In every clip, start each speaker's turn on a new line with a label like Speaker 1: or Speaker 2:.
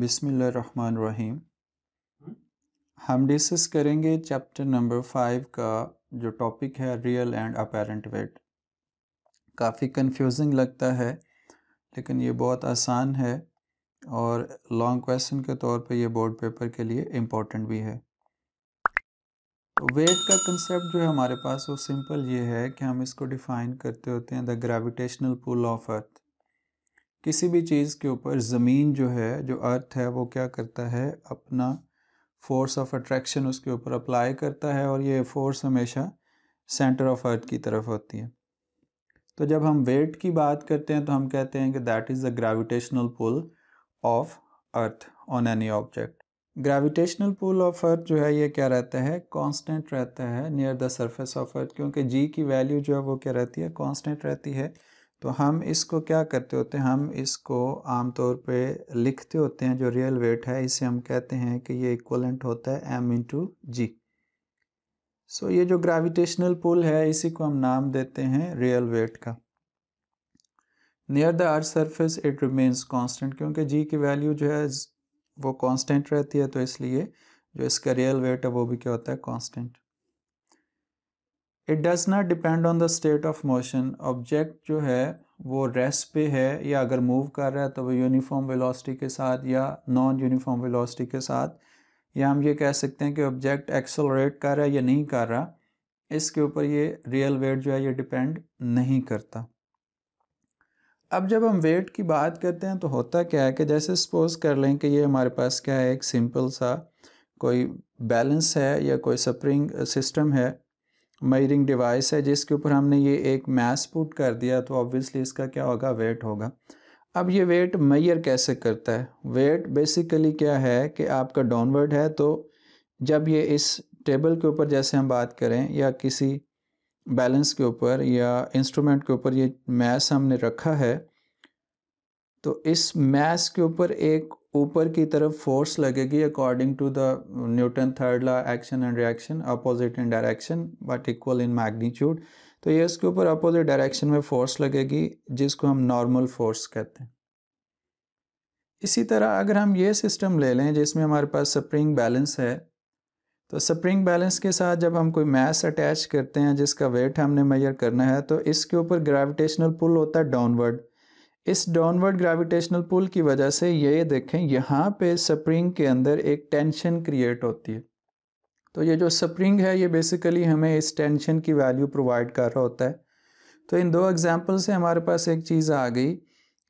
Speaker 1: बिसमीम हम्म? हम डिस्कस करेंगे चैप्टर नंबर फाइव का जो टॉपिक है रियल एंड अपेरेंट वेट काफ़ी कंफ्यूजिंग लगता है लेकिन ये बहुत आसान है और लॉन्ग क्वेश्चन के तौर पे ये बोर्ड पेपर के लिए इम्पोर्टेंट भी है वेट तो का कंसेप्ट जो है हमारे पास वो सिंपल ये है कि हम इसको डिफ़ाइन करते होते हैं the gravitational pull of earth किसी भी चीज़ के ऊपर ज़मीन जो है जो अर्थ है वो क्या करता है अपना फोर्स ऑफ अट्रैक्शन उसके ऊपर अप्लाई करता है और ये फोर्स हमेशा सेंटर ऑफ अर्थ की तरफ होती है तो जब हम वेट की बात करते हैं तो हम कहते हैं कि that is the gravitational pull of earth on any object gravitational pull of earth जो है ये क्या रहता है कांस्टेंट रहता है near the surface of earth क्योंकि जी की वैल्यू जो है वो क्या रहती है कांस्टेंट रहती है तो हम इसको क्या करते होते हैं हम इसको आमतौर पे लिखते होते हैं जो रियल वेट है इसे हम कहते हैं कि ये इक्वलेंट होता है एम इंटू जी सो ये जो ग्रेविटेशनल पुल है इसी को हम नाम देते हैं रियल वेट का near the earth surface it remains constant क्योंकि जी की वैल्यू जो है वो कांस्टेंट रहती है तो इसलिए जो इसका रियल वेट है वो भी क्या होता है constant it does not depend on the state of motion object जो है वो रेस्ट पे है या अगर मूव कर रहा है तो वो यूनिफॉर्म वेलोसिटी के साथ या नॉन यूनिफॉर्म वेलोसिटी के साथ या हम ये कह सकते हैं कि ऑब्जेक्ट एक्सलोरेट कर रहा है या नहीं कर रहा इसके ऊपर ये रियल वेट जो है ये डिपेंड नहीं करता अब जब हम वेट की बात करते हैं तो होता क्या है कि जैसे सपोज कर लें कि ये हमारे पास क्या है एक सिंपल सा कोई बैलेंस है या कोई स्प्रिंग सिस्टम है मयरिंग डिवाइस है जिसके ऊपर हमने ये एक मैस पुट कर दिया तो ऑब्वियसली इसका क्या होगा वेट होगा अब ये वेट मैयर कैसे करता है वेट बेसिकली क्या है कि आपका डाउनवर्ड है तो जब ये इस टेबल के ऊपर जैसे हम बात करें या किसी बैलेंस के ऊपर या इंस्ट्रूमेंट के ऊपर ये मैस हमने रखा है तो इस मैस के ऊपर एक ऊपर की तरफ फोर्स लगेगी according to the Newton third law action and reaction opposite in direction but equal in magnitude तो ये इसके ऊपर अपोजिट डायरेक्शन में फोर्स लगेगी जिसको हम नॉर्मल फोर्स कहते हैं इसी तरह अगर हम ये सिस्टम ले लें जिसमें हमारे पास स्प्रिंग बैलेंस है तो स्प्रिंग बैलेंस के साथ जब हम कोई मैस अटैच करते हैं जिसका वेट हमने मैयर करना है तो इसके ऊपर ग्रेविटेशनल पुल होता है डाउनवर्ड इस डाउनवर्ड ग्रेविटेशनल पुल की वजह से ये देखें यहाँ पे स्प्रिंग के अंदर एक टेंशन क्रिएट होती है तो ये जो स्प्रिंग है ये बेसिकली हमें इस टेंशन की वैल्यू प्रोवाइड कर रहा होता है तो इन दो एग्जाम्पल से हमारे पास एक चीज़ आ गई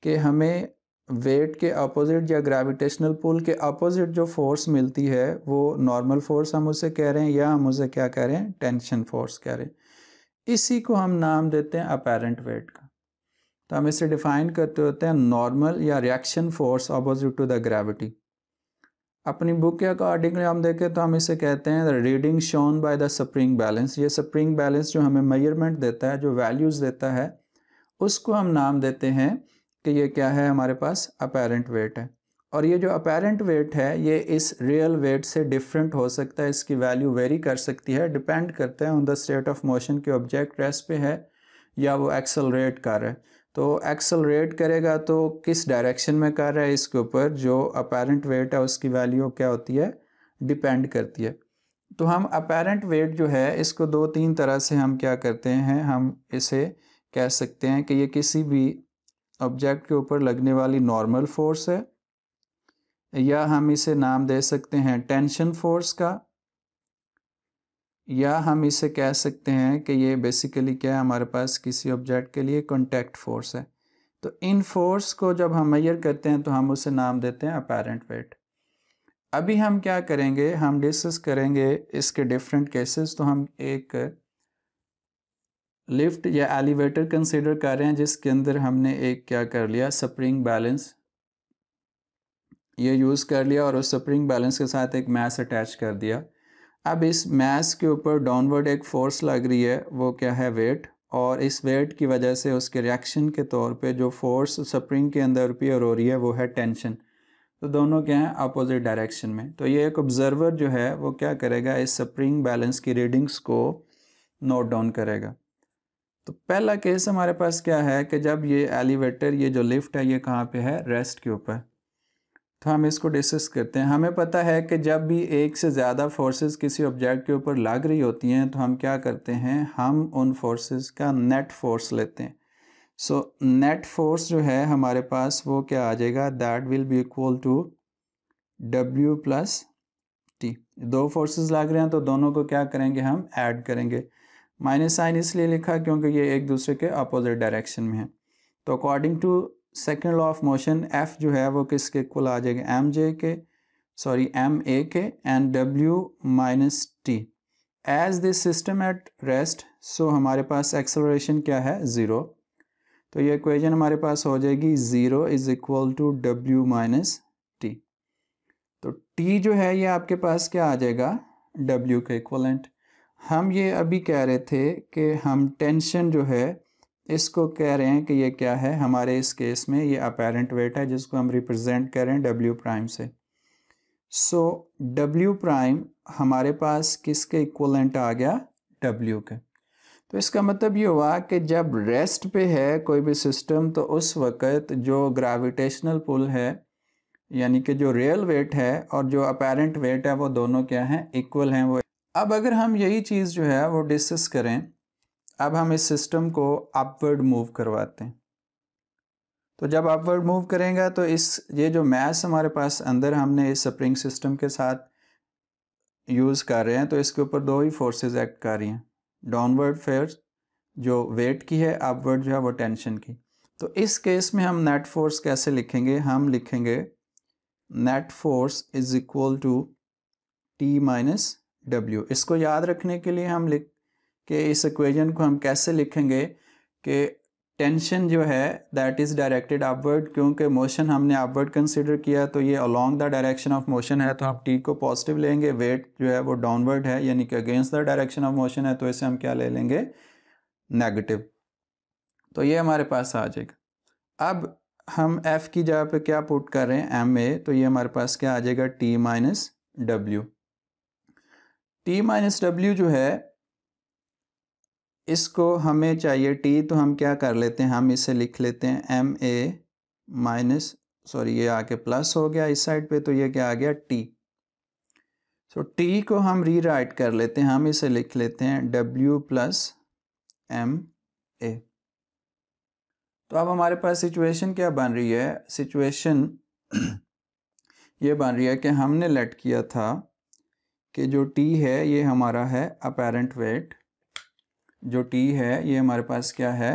Speaker 1: कि हमें वेट के अपोजिट या ग्रेविटेशनल पुल के अपोजिट जो फोर्स मिलती है वो नॉर्मल फोर्स हम उसे कह रहे हैं या हम उसे क्या कह रहे हैं टेंशन फोर्स कह रहे हैं इसी को हम नाम देते हैं अपेरेंट वेट का तो हम इसे डिफाइन करते होते हैं नॉर्मल या reaction force opposite to the gravity अपनी बुक के अकॉर्डिंगली हम देखें तो हम इसे कहते हैं reading shown by the spring balance ये स्प्रिंग बैलेंस जो हमें मेजरमेंट देता है जो वैल्यूज़ देता है उसको हम नाम देते हैं कि ये क्या है हमारे पास अपेरेंट वेट है और ये जो अपेरेंट वेट है ये इस रियल वेट से डिफरेंट हो सकता है इसकी वैल्यू वेरी कर सकती है डिपेंड करता है on the state of motion के ऑब्जेक्ट रेस्ट पे है या वो एक्सलरेट कर रहा है तो एक्सलरेट करेगा तो किस डायरेक्शन में कर रहा है इसके ऊपर जो अपेरेंट वेट है उसकी वैल्यू क्या होती है डिपेंड करती है तो हम अपेरेंट वेट जो है इसको दो तीन तरह से हम क्या करते हैं हम इसे कह सकते हैं कि ये किसी भी ऑब्जेक्ट के ऊपर लगने वाली नॉर्मल फोर्स है या हम इसे नाम दे सकते हैं टेंशन फोर्स का या हम इसे कह सकते हैं कि ये बेसिकली क्या है हमारे पास किसी ऑब्जेक्ट के लिए कॉन्टैक्ट फोर्स है तो इन फोर्स को जब हम मैयर करते हैं तो हम उसे नाम देते हैं अपेरेंट वेट अभी हम क्या करेंगे हम डिस्कस करेंगे इसके डिफरेंट केसेस तो हम एक लिफ्ट या एलिवेटर कंसिडर कर रहे हैं जिसके अंदर हमने एक क्या कर लिया स्प्रिंग बैलेंस ये यूज़ कर लिया और उस स्प्रिंग बैलेंस के साथ एक मैस अटैच कर दिया अब इस मैस के ऊपर डाउनवर्ड एक फोर्स लग रही है वो क्या है वेट और इस वेट की वजह से उसके रिएक्शन के तौर पे जो फोर्स स्प्रिंग के अंदर अपियर हो रही है वो है टेंशन तो दोनों क्या हैं अपोजिट डायरेक्शन में तो ये एक ऑब्ज़र्वर जो है वो क्या करेगा इस स्प्रिंग बैलेंस की रीडिंग्स को नोट डाउन करेगा तो पहला केस हमारे पास क्या है कि जब ये एलिवेटर ये जो लिफ्ट है ये कहाँ पर है रेस्ट के ऊपर तो हम इसको डिस्कस करते हैं हमें पता है कि जब भी एक से ज़्यादा फोर्सेस किसी ऑब्जेक्ट के ऊपर लग रही होती हैं तो हम क्या करते हैं हम उन फोर्सेस का नेट फोर्स लेते हैं सो नेट फोर्स जो है हमारे पास वो क्या आ जाएगा that will be equal to W plus T दो फोर्सेस लग रहे हैं तो दोनों को क्या करेंगे हम ऐड करेंगे माइनस साइन इसलिए लिखा क्योंकि ये एक दूसरे के अपोजिट डायरेक्शन में है तो according to second law of motion F जो है वो किसके इक्वल आ जाएगा एम जे के सॉरी एम ए के and W minus T as this system at rest so हमारे पास एक्सलोरेशन क्या है ज़ीरो तो ये इक्वेशन हमारे पास हो जाएगी zero is equal to W minus T तो टी जो है ये आपके पास क्या आ जाएगा डब्ल्यू के इक्वलेंट हम ये अभी कह रहे थे कि हम टेंशन जो है इसको कह रहे हैं कि ये क्या है हमारे इस केस में ये अपेरेंट वेट है जिसको हम रिप्रेजेंट कर रहे हैं डब्ल्यू प्राइम से सो डब्ल्यू प्राइम हमारे पास किसके इक्वलेंट आ गया डब्ल्यू के तो इसका मतलब ये हुआ कि जब रेस्ट पे है कोई भी सिस्टम तो उस वक़्त जो ग्रेविटेशनल पुल है यानी कि जो रियल वेट है और जो अपेरेंट वेट है वो दोनों क्या हैं इक्वल हैं वो अब अगर हम यही चीज़ जो है वो डिस्कस करें अब हम इस सिस्टम को अपवर्ड मूव करवाते हैं तो जब अपवर्ड मूव करेंगे तो इस ये जो मैस हमारे पास अंदर हमने इस स्प्रिंग सिस्टम के साथ यूज़ कर रहे हैं तो इसके ऊपर दो ही फोर्सेस एक्ट कर रही हैं डाउनवर्ड फेयर जो वेट की है अपवर्ड जो है वो टेंशन की तो इस केस में हम नेट फोर्स कैसे लिखेंगे हम लिखेंगे net force is equal to T minus W इसको याद रखने के लिए हम लिख कि इस इक्वेजन को हम कैसे लिखेंगे कि टेंशन जो है दैट इज़ डायरेक्टेड अपवर्ड क्योंकि मोशन हमने अपवर्ड कंसिडर किया तो ये along the direction of motion है तो हम टी को पॉजिटिव लेंगे वेट जो है वो डाउनवर्ड है यानी कि against the direction of motion है तो इसे हम क्या ले लेंगे नेगेटिव तो ये हमारे पास आ जाएगा अब हम एफ़ की जगह पे क्या पुट कर रहे हैं एम ए तो ये हमारे पास क्या आ जाएगा T minus W T minus W जो है इसको हमें चाहिए टी तो हम क्या कर लेते हैं हम इसे लिख लेते हैं एम ए माइनस सॉरी ये आके प्लस हो गया इस साइड पे तो ये क्या आ गया टी सो so, टी को हम री राइट कर लेते हैं हम इसे लिख लेते हैं डब्ल्यू प्लस एम ए तो अब हमारे पास सिचुएशन क्या बन रही है सिचुएशन ये बन रही है कि हमने लेट किया था कि जो टी है ये हमारा है अपेरेंट वेट जो टी है ये हमारे पास क्या है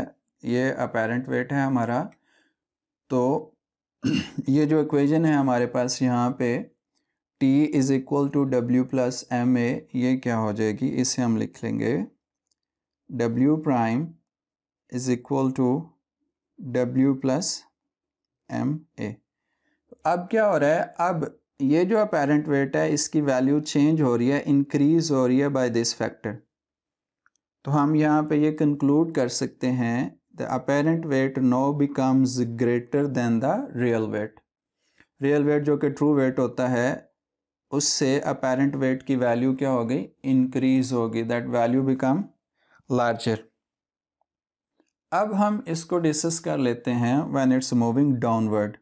Speaker 1: ये अपेरेंट वेट है हमारा तो ये जो इक्वेजन है हमारे पास यहाँ पे T is equal to W plus M A ये क्या हो जाएगी इसे हम लिख लेंगे W prime is equal to W plus M A अब क्या हो रहा है अब ये जो अपेरेंट वेट है इसकी वैल्यू चेंज हो रही है इंक्रीज हो रही है बाय दिस फैक्टर तो हम यहाँ पे ये कंक्लूड कर सकते हैं the apparent weight no becomes greater than the real weight real weight जो कि ट्रू वेट होता है उससे अपेरेंट वेट की वैल्यू क्या हो गई इंक्रीज होगी दैट वैल्यू बिकम लार्जर अब हम इसको डिसस कर लेते हैं व्हेन इट्स मूविंग डाउनवर्ड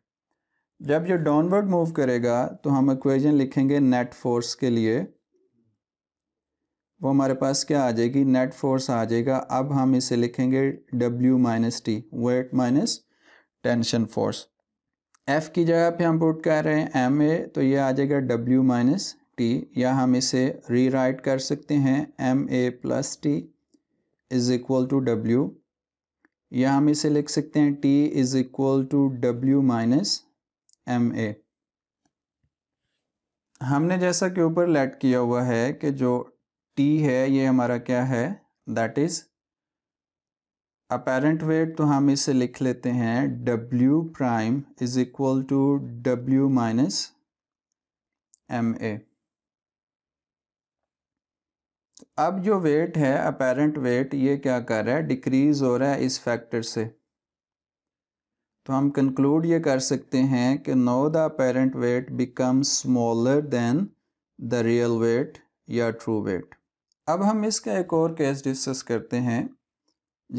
Speaker 1: जब ये डाउनवर्ड मूव करेगा तो हम इक्वेशन लिखेंगे नेट फोर्स के लिए वो हमारे पास क्या आ जाएगी नेट फोर्स आ जाएगा अब हम इसे लिखेंगे W minus T weight minus tension force F की जगह पे हम पुट कर रहे हैं एम ए तो ये आ जाएगा डब्ल्यू माइनस टी या हम इसे री राइट कर सकते हैं M A plus T is equal to W या हम इसे लिख सकते हैं T is equal to W minus M A हमने जैसा कि ऊपर लेट किया हुआ है कि जो टी है ये हमारा क्या है दैट इज अपेरेंट वेट तो हम इसे लिख लेते हैं W prime is equal to W minus M A अब जो वेट है अपेरेंट वेट ये क्या कर रहा है डिक्रीज हो रहा है इस फैक्टर से तो हम कंक्लूड ये कर सकते हैं कि no the apparent weight become smaller than the real weight या ट्रू वेट अब हम इसका एक और केस डिस्कस करते हैं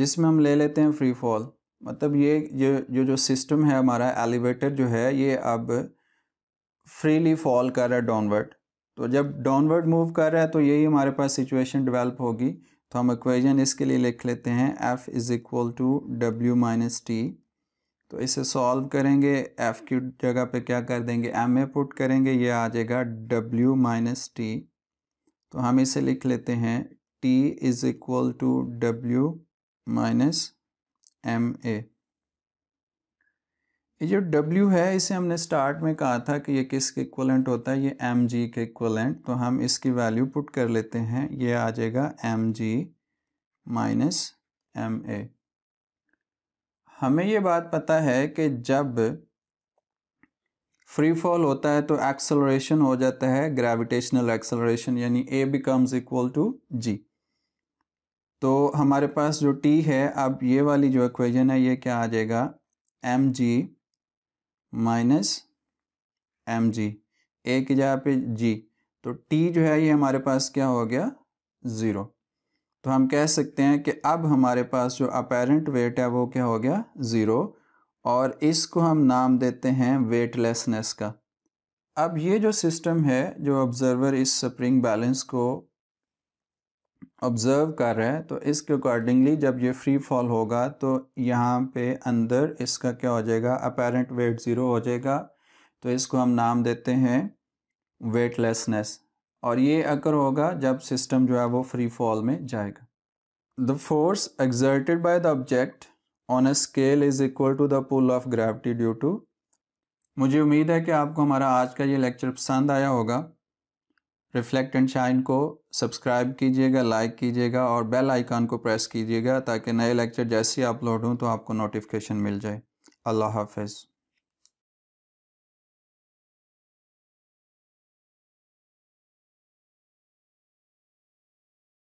Speaker 1: जिसमें हम ले लेते हैं फ्री फॉल मतलब ये जो जो सिस्टम है हमारा एलिवेटर जो है ये अब फ्रीली फॉल कर रहा है डाउनवर्ड तो जब डाउनवर्ड मूव कर रहा है तो यही हमारे पास सिचुएशन डेवलप होगी तो हम इक्वेशन इसके लिए लिख लेते हैं F is equal to W minus T तो इसे सॉल्व करेंगे एफ़ की जगह पे क्या कर देंगे एम ए पुट करेंगे ये आ जाएगा डब्ल्यू माइनस टी तो हम इसे लिख लेते हैं T is equal to W minus M A ये जो W है इसे हमने स्टार्ट में कहा था कि ये किस इक्वलेंट होता है ये एम जी के इक्वलेंट तो हम इसकी वैल्यू पुट कर लेते हैं ये आ जाएगा M G minus M A हमें ये बात पता है कि जब फ्री फॉल होता है तो एक्सेलरेशन हो जाता है ग्रेविटेशनल एक्सेलरेशन यानी a becomes equal to g तो हमारे पास जो टी है अब ये वाली जो इक्वेशन है ये क्या आ जाएगा M G minus m g a की जगह पे जी तो टी जो है ये हमारे पास क्या हो गया ज़ीरो तो हम कह सकते हैं कि अब हमारे पास जो अपेरेंट वेट है वो क्या हो गया ज़ीरो और इसको हम नाम देते हैं वेटलेसनेस का अब ये जो सिस्टम है जो ऑब्ज़र्वर इस स्प्रिंग बैलेंस को ऑब्ज़र्व कर रहा है तो इसके अकॉर्डिंगली जब ये फ्री फॉल होगा तो यहाँ पे अंदर इसका क्या हो जाएगा अपेरेंट वेट ज़ीरो हो जाएगा तो इसको हम नाम देते हैं वेटलेसनेस और ये अगर होगा जब सिस्टम जो है वो फ्री फॉल में जाएगा the force exerted by the object on a scale is equal to the pull of gravity due to मुझे उम्मीद है कि आपको हमारा आज का ये लेक्चर पसंद आया होगा रिफ्लेक्ट एंड शाइन को सब्सक्राइब कीजिएगा लाइक कीजिएगा और बेल आइकान को प्रेस कीजिएगा ताकि नए लेक्चर जैसे ही अपलोड हों तो आपको नोटिफिकेशन मिल जाए अल्लाह हाफिज़